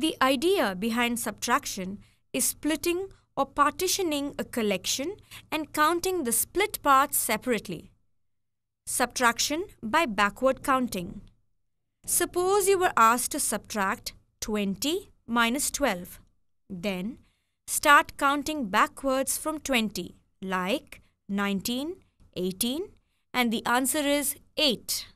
The idea behind subtraction is splitting or partitioning a collection and counting the split parts separately. Subtraction by backward counting. Suppose you were asked to subtract 20 minus 12. Then start counting backwards from 20 like 19, 18 and the answer is 8.